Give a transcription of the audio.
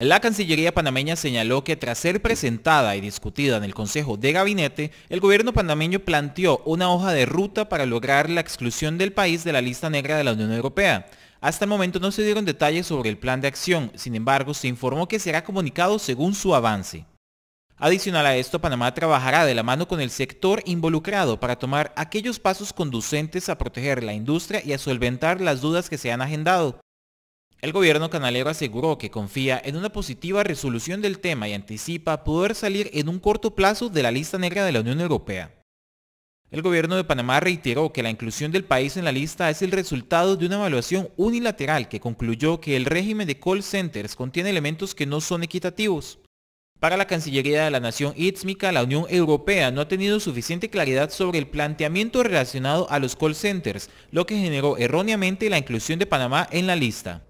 La Cancillería panameña señaló que tras ser presentada y discutida en el Consejo de Gabinete, el gobierno panameño planteó una hoja de ruta para lograr la exclusión del país de la lista negra de la Unión Europea. Hasta el momento no se dieron detalles sobre el plan de acción, sin embargo se informó que será comunicado según su avance. Adicional a esto, Panamá trabajará de la mano con el sector involucrado para tomar aquellos pasos conducentes a proteger la industria y a solventar las dudas que se han agendado. El gobierno canalero aseguró que confía en una positiva resolución del tema y anticipa poder salir en un corto plazo de la lista negra de la Unión Europea. El gobierno de Panamá reiteró que la inclusión del país en la lista es el resultado de una evaluación unilateral que concluyó que el régimen de call centers contiene elementos que no son equitativos. Para la Cancillería de la Nación Ítmica, la Unión Europea no ha tenido suficiente claridad sobre el planteamiento relacionado a los call centers, lo que generó erróneamente la inclusión de Panamá en la lista.